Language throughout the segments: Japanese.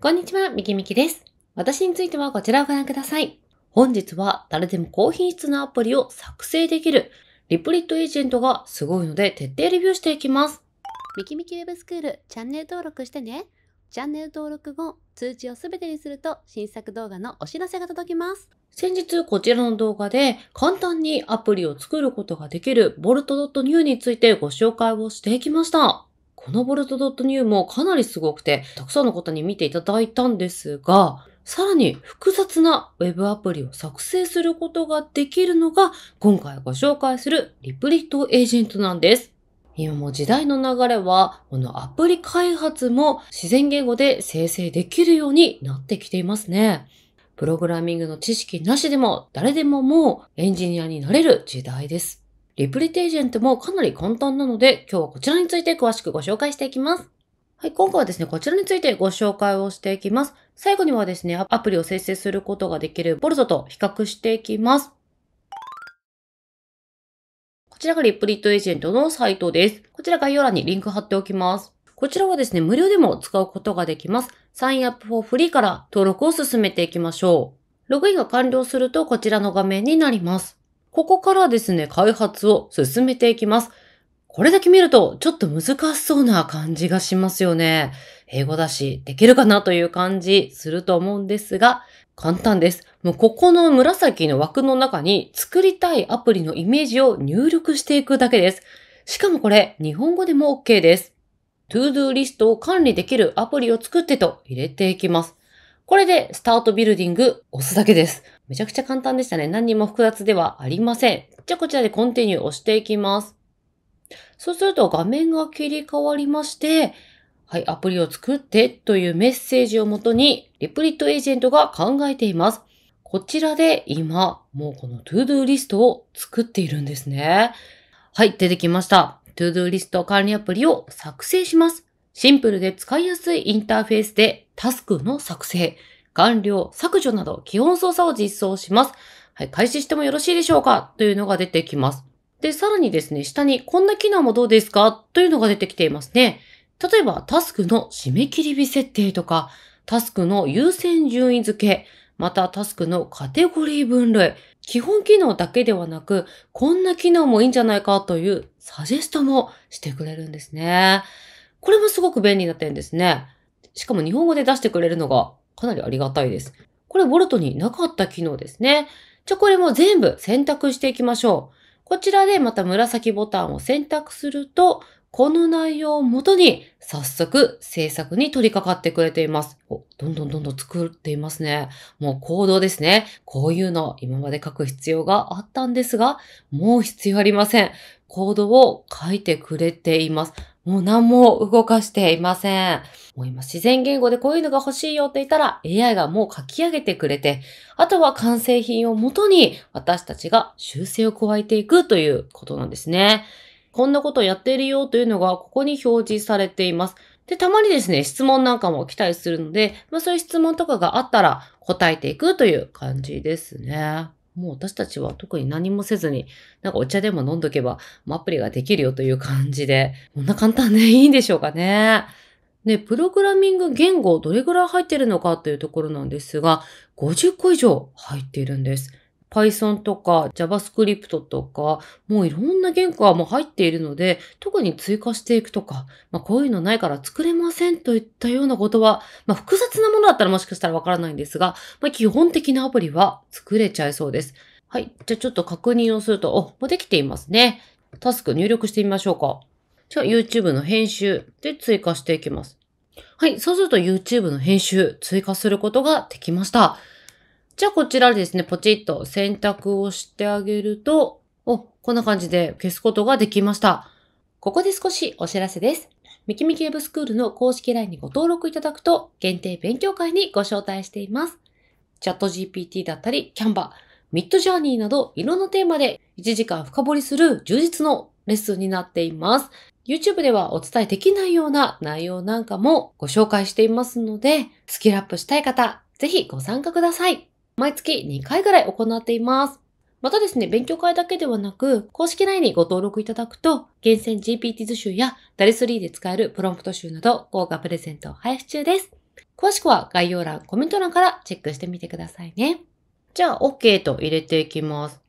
こんにちは、みきみきです。私についてはこちらをご覧ください。本日は誰でも高品質なアプリを作成できるリプリットエージェントがすごいので徹底レビューしていきます。みきみきウェブスクールチャンネル登録してね。チャンネル登録後、通知をすべてにすると新作動画のお知らせが届きます。先日こちらの動画で簡単にアプリを作ることができる bolt.new についてご紹介をしていきました。このボルト .new もかなりすごくて、たくさんの方に見ていただいたんですが、さらに複雑な Web アプリを作成することができるのが、今回ご紹介するリプリットエージェントなんです。今も時代の流れは、このアプリ開発も自然言語で生成できるようになってきていますね。プログラミングの知識なしでも誰でももうエンジニアになれる時代です。リプリテージェントもかなり簡単なので、今日はこちらについて詳しくご紹介していきます。はい、今回はですね、こちらについてご紹介をしていきます。最後にはですね、アプリを生成することができるボルトと比較していきます。こちらがリプリットエージェントのサイトです。こちら概要欄にリンク貼っておきます。こちらはですね、無料でも使うことができます。サインアップフォーフリーから登録を進めていきましょう。ログインが完了するとこちらの画面になります。ここからですね、開発を進めていきます。これだけ見ると、ちょっと難しそうな感じがしますよね。英語だし、できるかなという感じすると思うんですが、簡単です。もうここの紫の枠の中に作りたいアプリのイメージを入力していくだけです。しかもこれ、日本語でも OK です。to do リストを管理できるアプリを作ってと入れていきます。これでスタートビルディング押すだけです。めちゃくちゃ簡単でしたね。何にも複雑ではありません。じゃあこちらでコンティニュー押していきます。そうすると画面が切り替わりまして、はい、アプリを作ってというメッセージをもとに、リプリットエージェントが考えています。こちらで今、もうこの to do リストを作っているんですね。はい、出てきました。to do リスト管理アプリを作成します。シンプルで使いやすいインターフェースでタスクの作成、完了、削除など基本操作を実装します。はい、開始してもよろしいでしょうかというのが出てきます。で、さらにですね、下にこんな機能もどうですかというのが出てきていますね。例えば、タスクの締め切り日設定とか、タスクの優先順位付け、またタスクのカテゴリー分類、基本機能だけではなく、こんな機能もいいんじゃないかというサジェストもしてくれるんですね。これもすごく便利な点ですね。しかも日本語で出してくれるのがかなりありがたいです。これボルトになかった機能ですね。じゃあこれも全部選択していきましょう。こちらでまた紫ボタンを選択すると、この内容をもとに早速制作に取り掛かってくれています。お、どんどんどんどん作っていますね。もう行動ですね。こういうの今まで書く必要があったんですが、もう必要ありません。コードを書いてくれています。もう何も動かしていません。もう今自然言語でこういうのが欲しいよって言ったら AI がもう書き上げてくれて、あとは完成品をもとに私たちが修正を加えていくということなんですね。こんなことやっているよというのがここに表示されています。で、たまにですね、質問なんかも来たりするので、まあそういう質問とかがあったら答えていくという感じですね。もう私たちは特に何もせずに、なんかお茶でも飲んどけば、アプリができるよという感じで、こんな簡単でいいんでしょうかね。で、プログラミング言語どれぐらい入ってるのかというところなんですが、50個以上入っているんです。Python とか JavaScript とか、もういろんな言語はもう入っているので、特に追加していくとか、まあこういうのないから作れませんといったようなことは、まあ複雑なものだったらもしかしたらわからないんですが、まあ基本的なアプリは作れちゃいそうです。はい。じゃあちょっと確認をすると、お、もうできていますね。タスク入力してみましょうか。じゃあ YouTube の編集で追加していきます。はい。そうすると YouTube の編集追加することができました。じゃあこちらですね、ポチッと選択をしてあげると、お、こんな感じで消すことができました。ここで少しお知らせです。ミキミキウェブスクールの公式 LINE にご登録いただくと、限定勉強会にご招待しています。チャット GPT だったり、キャンバー、ミッドジャーニーなど、いろんなテーマで1時間深掘りする充実のレッスンになっています。YouTube ではお伝えできないような内容なんかもご紹介していますので、スキルアップしたい方、ぜひご参加ください。毎月2回ぐらい行っています。またですね、勉強会だけではなく、公式 LINE にご登録いただくと、厳選 GPT 図集やダリスリーで使えるプロンプト集など豪華プレゼントを配布中です。詳しくは概要欄、コメント欄からチェックしてみてくださいね。じゃあ、OK と入れていきます。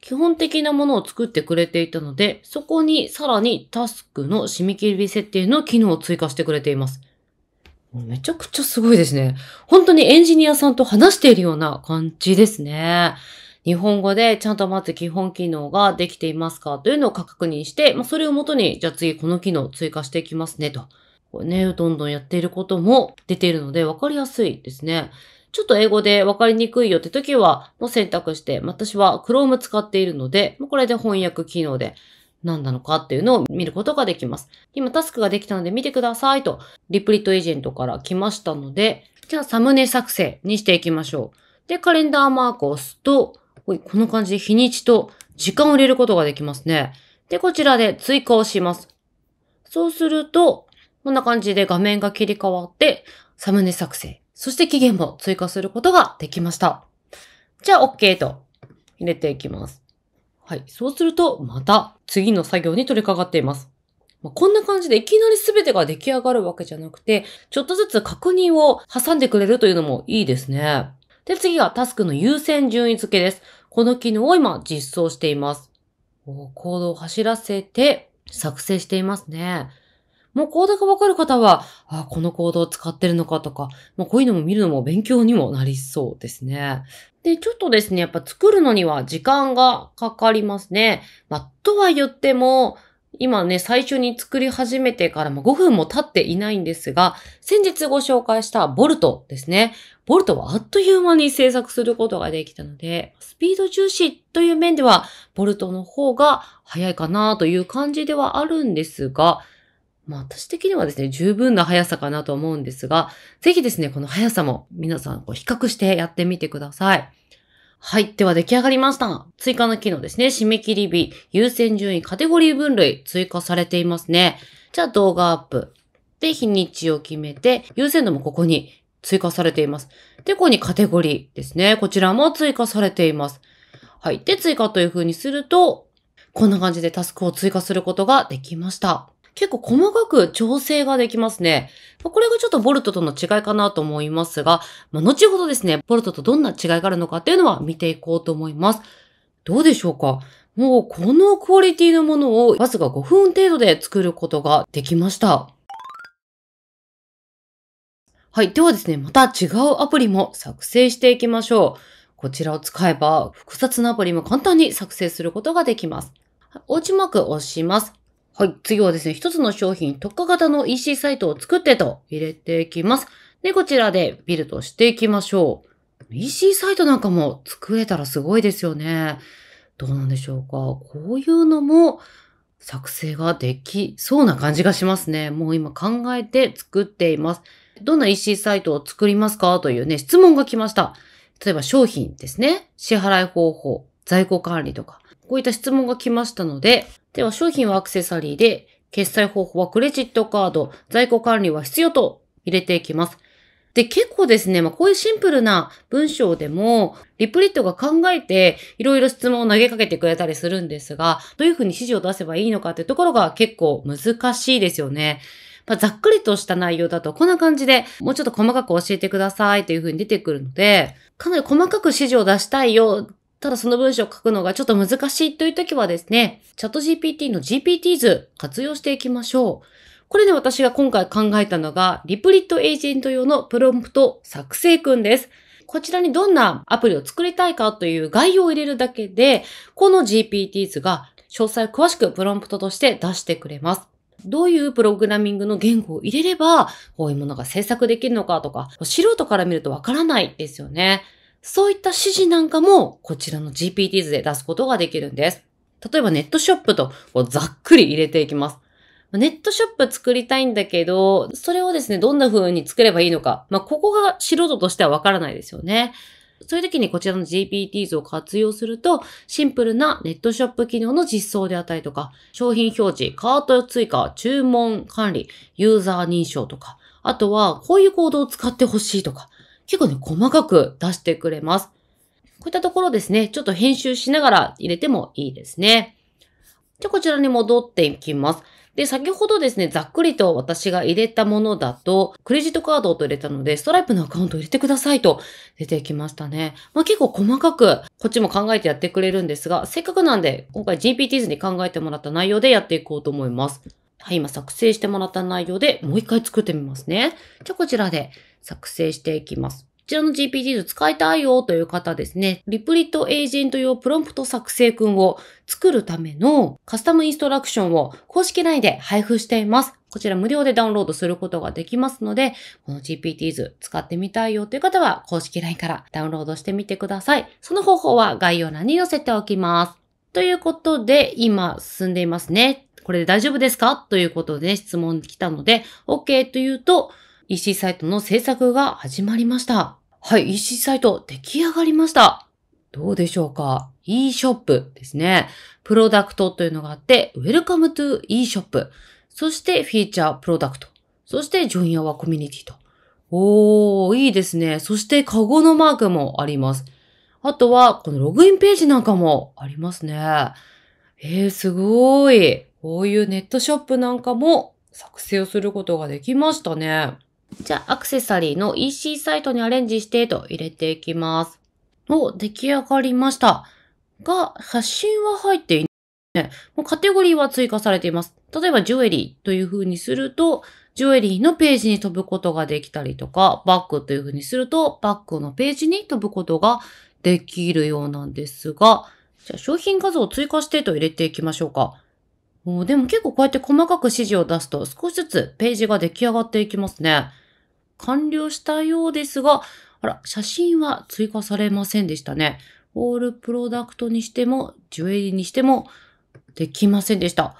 基本的なものを作ってくれていたので、そこにさらにタスクの締め切り設定の機能を追加してくれています。めちゃくちゃすごいですね。本当にエンジニアさんと話しているような感じですね。日本語でちゃんとまず基本機能ができていますかというのを確認して、まあ、それをもとに、じゃあ次この機能追加していきますねと。こね、どんどんやっていることも出ているので分かりやすいですね。ちょっと英語で分かりにくいよって時は、もう選択して、私は Chrome 使っているので、これで翻訳機能で何なのかっていうのを見ることができます。今タスクができたので見てくださいとリプリットエージェントから来ましたので、じゃあサムネ作成にしていきましょう。で、カレンダーマークを押すと、この感じで日にちと時間を入れることができますね。で、こちらで追加をします。そうすると、こんな感じで画面が切り替わって、サムネ作成、そして期限も追加することができました。じゃあ OK と入れていきます。はい。そうすると、また次の作業に取り掛かっています。まあ、こんな感じでいきなり全てが出来上がるわけじゃなくて、ちょっとずつ確認を挟んでくれるというのもいいですね。で、次がタスクの優先順位付けです。この機能を今実装しています。コードを走らせて作成していますね。もうコードがわかる方は、あ、このコードを使ってるのかとか、まあ、こういうのも見るのも勉強にもなりそうですね。で、ちょっとですね、やっぱ作るのには時間がかかりますね。まあ、とは言っても、今ね、最初に作り始めてからも5分も経っていないんですが、先日ご紹介したボルトですね。ボルトはあっという間に制作することができたので、スピード重視という面では、ボルトの方が早いかなという感じではあるんですが、まあ私的にはですね、十分な速さかなと思うんですが、ぜひですね、この速さも皆さんこう比較してやってみてください。はい。では出来上がりました。追加の機能ですね。締め切り日、優先順位、カテゴリー分類追加されていますね。じゃあ動画アップ。で、日にちを決めて、優先度もここに追加されています。で、ここにカテゴリーですね。こちらも追加されています。はい。で、追加という風にすると、こんな感じでタスクを追加することができました。結構細かく調整ができますね。これがちょっとボルトとの違いかなと思いますが、まあ、後ほどですね、ボルトとどんな違いがあるのかっていうのは見ていこうと思います。どうでしょうかもうこのクオリティのものをわずか5分程度で作ることができました。はい。ではですね、また違うアプリも作成していきましょう。こちらを使えば複雑なアプリも簡単に作成することができます。おうちマーク押します。はい。次はですね、一つの商品、特化型の EC サイトを作ってと入れていきます。で、こちらでビルドしていきましょう。EC サイトなんかも作れたらすごいですよね。どうなんでしょうか。こういうのも作成ができそうな感じがしますね。もう今考えて作っています。どんな EC サイトを作りますかというね、質問が来ました。例えば商品ですね。支払い方法、在庫管理とか、こういった質問が来ましたので、では商品はアクセサリーで、決済方法はクレジットカード、在庫管理は必要と入れていきます。で、結構ですね、まあ、こういうシンプルな文章でも、リプリットが考えて、いろいろ質問を投げかけてくれたりするんですが、どういうふうに指示を出せばいいのかっていうところが結構難しいですよね。まあ、ざっくりとした内容だと、こんな感じで、もうちょっと細かく教えてくださいというふうに出てくるので、かなり細かく指示を出したいよただその文章を書くのがちょっと難しいという時はですね、チャット GPT の GPT 図活用していきましょう。これね、私が今回考えたのが、リプリットエージェント用のプロンプト作成くんです。こちらにどんなアプリを作りたいかという概要を入れるだけで、この GPT 図が詳細を詳しくプロンプトとして出してくれます。どういうプログラミングの言語を入れれば、こういうものが制作できるのかとか、素人から見るとわからないですよね。そういった指示なんかもこちらの GPTs で出すことができるんです。例えばネットショップとざっくり入れていきます。ネットショップ作りたいんだけど、それをですね、どんな風に作ればいいのか。まあ、ここが素人としてはわからないですよね。そういう時にこちらの GPTs を活用すると、シンプルなネットショップ機能の実装であったりとか、商品表示、カート追加、注文管理、ユーザー認証とか、あとはこういうコードを使ってほしいとか、結構ね、細かく出してくれます。こういったところですね、ちょっと編集しながら入れてもいいですね。じゃあこちらに戻っていきます。で、先ほどですね、ざっくりと私が入れたものだと、クレジットカードと入れたので、ストライプのアカウント入れてくださいと出てきましたね。まあ結構細かく、こっちも考えてやってくれるんですが、せっかくなんで、今回 GPTs に考えてもらった内容でやっていこうと思います。はい、今作成してもらった内容でもう一回作ってみますね。じゃあこちらで作成していきます。こちらの g p t 図使いたいよという方ですね、リプリットエージェント用プロンプト作成んを作るためのカスタムインストラクションを公式内で配布しています。こちら無料でダウンロードすることができますので、この GPTs 使ってみたいよという方は公式 LINE からダウンロードしてみてください。その方法は概要欄に載せておきます。ということで、今進んでいますね。これで大丈夫ですかということで、ね、質問来たので、OK というと、EC サイトの制作が始まりました。はい、EC サイト出来上がりました。どうでしょうか ?e ショップですね。プロダクトというのがあって、Welcome to e ショップ。そしてフィーチャープロダクト。そしてジョインアワーコミュニティと。おー、いいですね。そしてカゴのマークもあります。あとは、このログインページなんかもありますね。えー、すごい。こういうネットショップなんかも作成をすることができましたね。じゃあ、アクセサリーの EC サイトにアレンジしてと入れていきます。お、出来上がりました。が、発信は入っていない。もうカテゴリーは追加されています。例えば、ジュエリーという風にすると、ジュエリーのページに飛ぶことができたりとか、バッグという風にすると、バッグのページに飛ぶことができるようなんですが、じゃあ商品画像を追加してと入れていきましょうか。でも結構こうやって細かく指示を出すと少しずつページが出来上がっていきますね。完了したようですが、あら、写真は追加されませんでしたね。オールプロダクトにしても、ジュエリーにしても、できませんでした。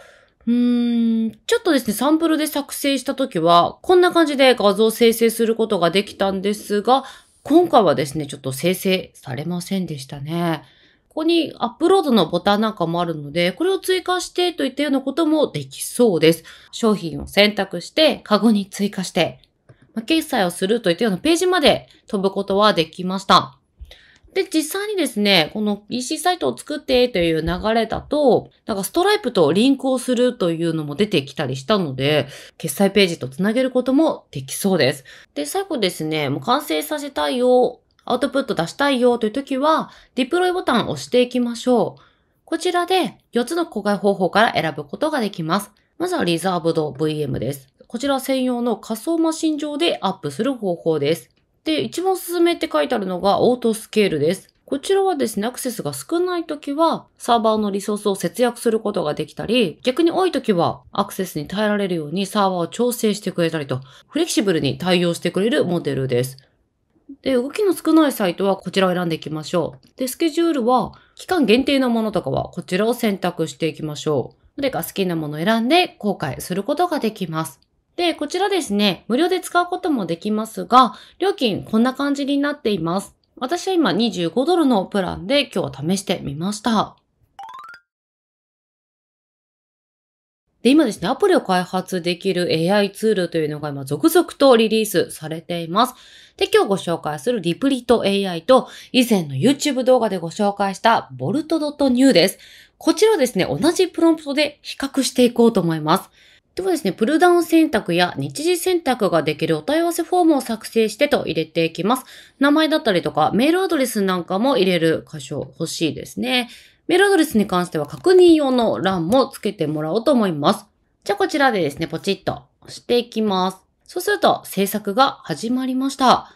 うーん、ちょっとですね、サンプルで作成したときは、こんな感じで画像生成することができたんですが、今回はですね、ちょっと生成されませんでしたね。ここにアップロードのボタンなんかもあるので、これを追加してといったようなこともできそうです。商品を選択して、カゴに追加して、ま決済をするといったようなページまで飛ぶことはできました。で、実際にですね、この EC サイトを作ってという流れだと、なんかストライプとリンクをするというのも出てきたりしたので、決済ページとつなげることもできそうです。で、最後ですね、もう完成させたいよ、アウトプット出したいよという時は、ディプロイボタンを押していきましょう。こちらで4つの公開方法から選ぶことができます。まずはリザーブド VM です。こちら専用の仮想マシン上でアップする方法です。で、一番おすすめって書いてあるのがオートスケールです。こちらはですね、アクセスが少ない時は、サーバーのリソースを節約することができたり、逆に多い時は、アクセスに耐えられるようにサーバーを調整してくれたりと、フレキシブルに対応してくれるモデルです。で、動きの少ないサイトはこちらを選んでいきましょう。で、スケジュールは、期間限定のものとかは、こちらを選択していきましょう。どれか好きなものを選んで、後悔することができます。で、こちらですね、無料で使うこともできますが、料金こんな感じになっています。私は今25ドルのプランで今日は試してみました。で、今ですね、アプリを開発できる AI ツールというのが今続々とリリースされています。で、今日ご紹介するリプリット AI と以前の YouTube 動画でご紹介したボルト .new です。こちらをですね、同じプロンプトで比較していこうと思います。ではですね、プルダウン選択や日時選択ができるお問い合わせフォームを作成してと入れていきます。名前だったりとか、メールアドレスなんかも入れる箇所欲しいですね。メールアドレスに関しては確認用の欄もつけてもらおうと思います。じゃあこちらでですね、ポチッとしていきます。そうすると制作が始まりました。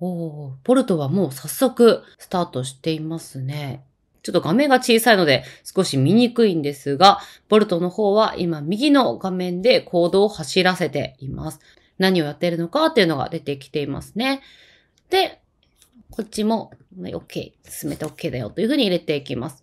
おー、ポルトはもう早速スタートしていますね。ちょっと画面が小さいので少し見にくいんですが、ボルトの方は今右の画面でコードを走らせています。何をやっているのかっていうのが出てきていますね。で、こっちも OK、進めて OK だよというふうに入れていきます。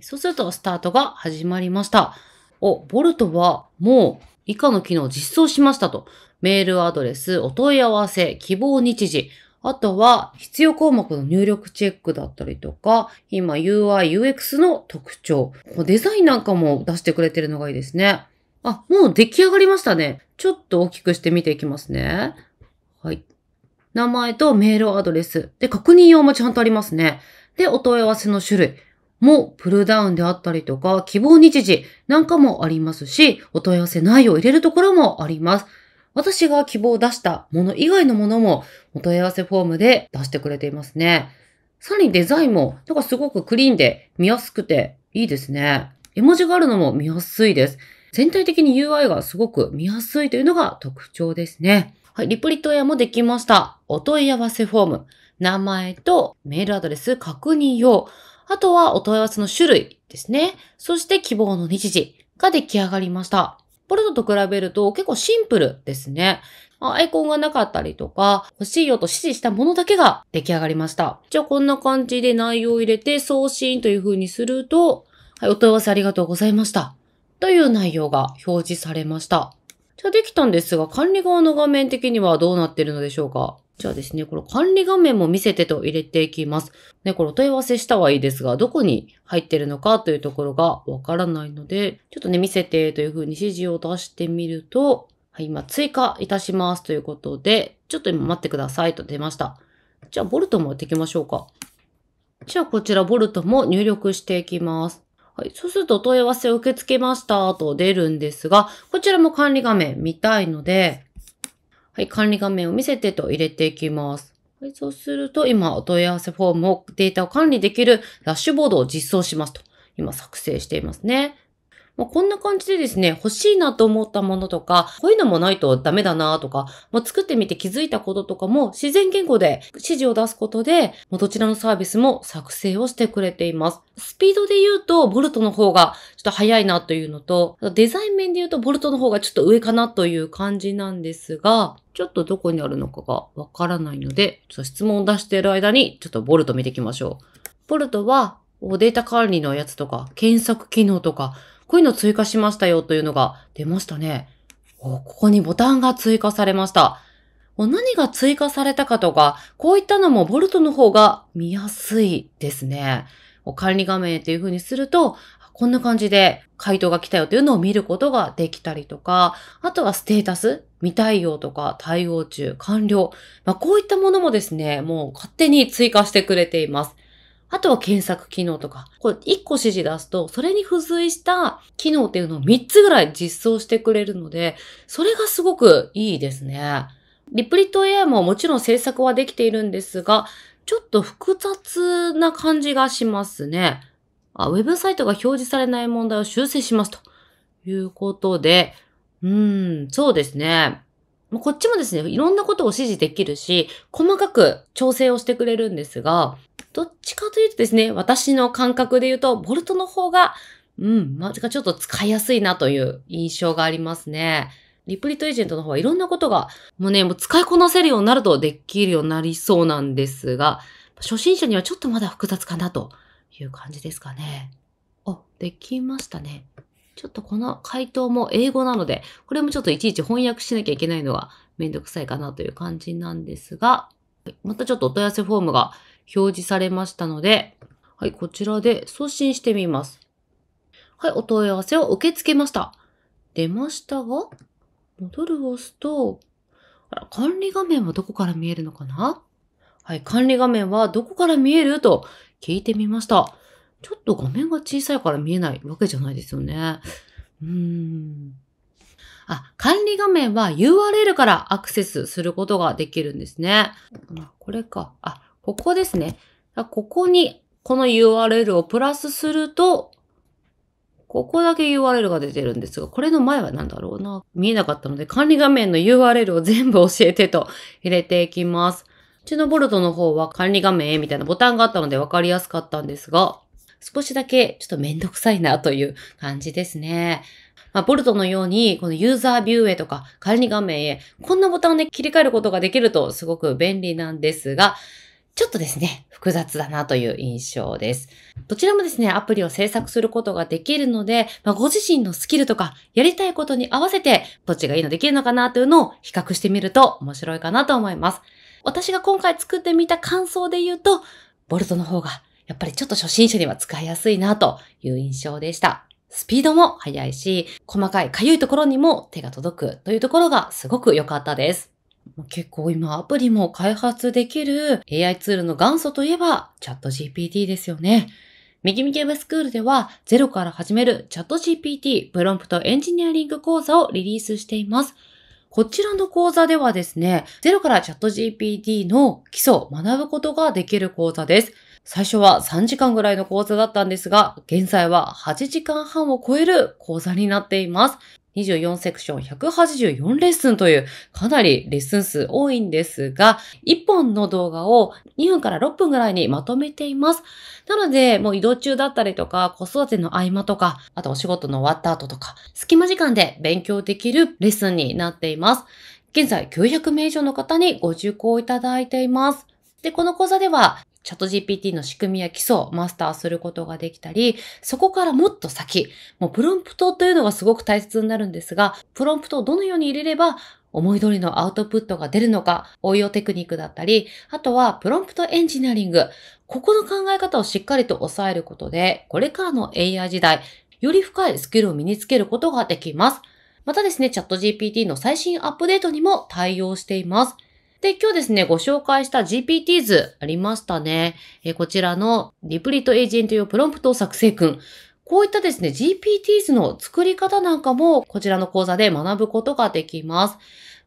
そうするとスタートが始まりました。お、ボルトはもう以下の機能を実装しましたと。メールアドレス、お問い合わせ、希望日時、あとは必要項目の入力チェックだったりとか、今 UI、UX の特徴。デザインなんかも出してくれてるのがいいですね。あ、もう出来上がりましたね。ちょっと大きくして見ていきますね。はい。名前とメールアドレス。で、確認用もちゃんとありますね。で、お問い合わせの種類もプルダウンであったりとか、希望日時なんかもありますし、お問い合わせ内容を入れるところもあります。私が希望を出したもの以外のものもお問い合わせフォームで出してくれていますね。さらにデザインも、なんかすごくクリーンで見やすくていいですね。絵文字があるのも見やすいです。全体的に UI がすごく見やすいというのが特徴ですね。はい、リプリトエアもできました。お問い合わせフォーム、名前とメールアドレス確認用、あとはお問い合わせの種類ですね。そして希望の日時が出来上がりました。ポルトと比べると結構シンプルですね。アイコンがなかったりとか、欲しいよと指示したものだけが出来上がりました。じゃあこんな感じで内容を入れて送信という風にすると、はい、お問い合わせありがとうございました。という内容が表示されました。じゃあできたんですが、管理側の画面的にはどうなっているのでしょうかじゃあですね、この管理画面も見せてと入れていきます。ね、これお問い合わせしたはいいですが、どこに入ってるのかというところがわからないので、ちょっとね、見せてというふうに指示を出してみると、はい、今追加いたしますということで、ちょっと今待ってくださいと出ました。じゃあ、ボルトもやっていきましょうか。じゃあ、こちらボルトも入力していきます。はい。そうすると、問い合わせを受け付けましたと出るんですが、こちらも管理画面見たいので、はい、管理画面を見せてと入れていきます。はい、そうすると、今、お問い合わせフォームをデータを管理できるダッシュボードを実装しますと。今、作成していますね。まあ、こんな感じでですね、欲しいなと思ったものとか、こういうのもないとダメだなとか、まあ、作ってみて気づいたこととかも自然言語で指示を出すことで、まあ、どちらのサービスも作成をしてくれています。スピードで言うと、ボルトの方がちょっと早いなというのと、デザイン面で言うと、ボルトの方がちょっと上かなという感じなんですが、ちょっとどこにあるのかがわからないので、ちょっと質問を出している間に、ちょっとボルト見ていきましょう。ボルトは、データ管理のやつとか、検索機能とか、こういうの追加しましたよというのが出ましたね。ここにボタンが追加されました。何が追加されたかとか、こういったのもボルトの方が見やすいですね。管理画面っていう風にすると、こんな感じで回答が来たよというのを見ることができたりとか、あとはステータス、未対応とか対応中、完了。まあ、こういったものもですね、もう勝手に追加してくれています。あとは検索機能とか、これ1個指示出すと、それに付随した機能っていうのを3つぐらい実装してくれるので、それがすごくいいですね。リプリット AI ももちろん制作はできているんですが、ちょっと複雑な感じがしますね。あウェブサイトが表示されない問題を修正しますということで、うーん、そうですね。まあ、こっちもですね、いろんなことを指示できるし、細かく調整をしてくれるんですが、どっちかというとですね、私の感覚で言うと、ボルトの方が、うん、まかちょっと使いやすいなという印象がありますね。リプリットエージェントの方はいろんなことが、もうね、もう使いこなせるようになるとできるようになりそうなんですが、初心者にはちょっとまだ複雑かなという感じですかね。あ、できましたね。ちょっとこの回答も英語なので、これもちょっといちいち翻訳しなきゃいけないのはめんどくさいかなという感じなんですが、またちょっとお問い合わせフォームが表示されましたので、はい、こちらで送信してみます。はい、お問い合わせを受け付けました。出ましたが、戻るを押すと、あら、管理画面はどこから見えるのかなはい、管理画面はどこから見えると聞いてみました。ちょっと画面が小さいから見えないわけじゃないですよね。うーん。あ、管理画面は URL からアクセスすることができるんですね。これか。あ、ここですね。ここにこの URL をプラスすると、ここだけ URL が出てるんですが、これの前は何だろうな。見えなかったので、管理画面の URL を全部教えてと入れていきます。うちのボルトの方は管理画面みたいなボタンがあったので分かりやすかったんですが、少しだけちょっとめんどくさいなという感じですね。まあ、ボルトのように、このユーザービューへとか、管理画面へ、こんなボタンで切り替えることができるとすごく便利なんですが、ちょっとですね、複雑だなという印象です。どちらもですね、アプリを制作することができるので、まあ、ご自身のスキルとか、やりたいことに合わせて、どっちがいいのできるのかなというのを比較してみると面白いかなと思います。私が今回作ってみた感想で言うと、ボルトの方がやっぱりちょっと初心者には使いやすいなという印象でした。スピードも速いし、細かい痒いところにも手が届くというところがすごく良かったです。結構今アプリも開発できる AI ツールの元祖といえばチャット GPT ですよね。ミキミキウェブスクールではゼロから始めるチャット GPT プロンプトエンジニアリング講座をリリースしています。こちらの講座ではですね、ゼロからチャット GPT の基礎を学ぶことができる講座です。最初は3時間ぐらいの講座だったんですが、現在は8時間半を超える講座になっています。24セクション184レッスンというかなりレッスン数多いんですが、1本の動画を2分から6分ぐらいにまとめています。なので、もう移動中だったりとか、子育ての合間とか、あとお仕事の終わった後とか、隙間時間で勉強できるレッスンになっています。現在900名以上の方にご受講いただいています。で、この講座ではチャット GPT の仕組みや基礎をマスターすることができたり、そこからもっと先、もうプロンプトというのがすごく大切になるんですが、プロンプトをどのように入れれば思い通りのアウトプットが出るのか、応用テクニックだったり、あとはプロンプトエンジニアリング。ここの考え方をしっかりと抑えることで、これからの AI 時代、より深いスキルを身につけることができます。またですね、チャット GPT の最新アップデートにも対応しています。で、今日ですね、ご紹介した GPT 図ありましたね。えこちらのリプリートエージェント用プロンプト作成ん。こういったですね、GPT 図の作り方なんかも、こちらの講座で学ぶことができます。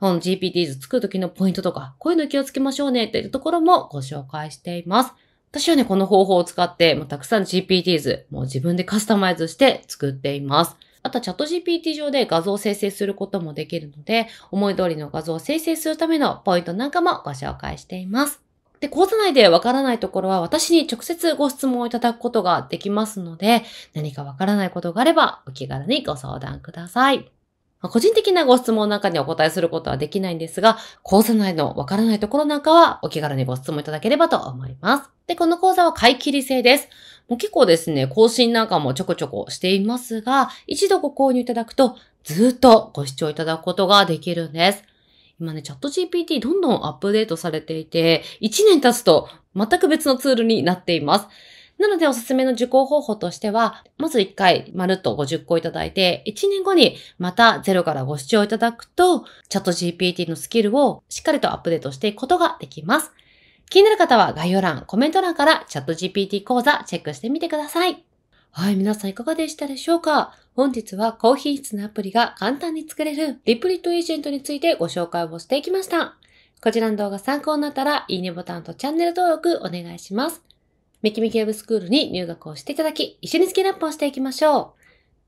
GPT 図作るときのポイントとか、こういうの気をつけましょうねっていうところもご紹介しています。私はね、この方法を使って、もうたくさん GPT 図、もう自分でカスタマイズして作っています。あとチャット GPT 上で画像を生成することもできるので、思い通りの画像を生成するためのポイントなんかもご紹介しています。で、講座内でわからないところは私に直接ご質問をいただくことができますので、何かわからないことがあればお気軽にご相談ください。個人的なご質問なんかにお答えすることはできないんですが、講座内のわからないところなんかはお気軽にご質問いただければと思います。で、この講座は買い切り制です。もう結構ですね、更新なんかもちょこちょこしていますが、一度ご購入いただくと、ずっとご視聴いただくことができるんです。今ね、チャット GPT どんどんアップデートされていて、1年経つと全く別のツールになっています。なのでおすすめの受講方法としては、まず1回まるっと50個いただいて、1年後にまたゼロからご視聴いただくと、チャット GPT のスキルをしっかりとアップデートしていくことができます。気になる方は概要欄、コメント欄からチャット GPT 講座チェックしてみてください。はい、皆さんいかがでしたでしょうか本日は高品質なアプリが簡単に作れるリプリットエージェントについてご紹介をしていきました。こちらの動画参考になったら、いいねボタンとチャンネル登録お願いします。ミキミキウェブスクールに入学をしていただき、一緒にスキルアップをしていきましょう。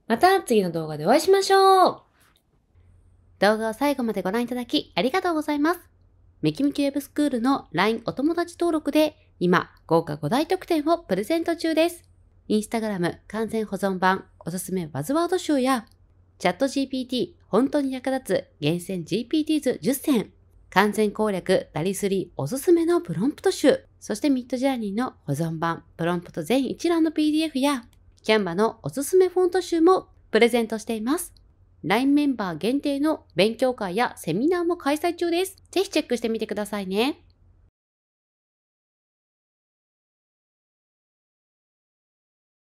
また次の動画でお会いしましょう動画を最後までご覧いただきありがとうございます。メキムキウェブスクールの LINE お友達登録で今、豪華5大特典をプレゼント中です。インスタグラム完全保存版おすすめバズワード集や、チャット GPT 本当に役立つ厳選 GPT 図10選、完全攻略ダリスリーおすすめのプロンプト集、そしてミッドジャーニーの保存版プロンプト全一覧の PDF や、キャンバのおすすめフォント集もプレゼントしています。LINE メンバー限定の勉強会やセミナーも開催中です。ぜひチェックしてみてくださいね。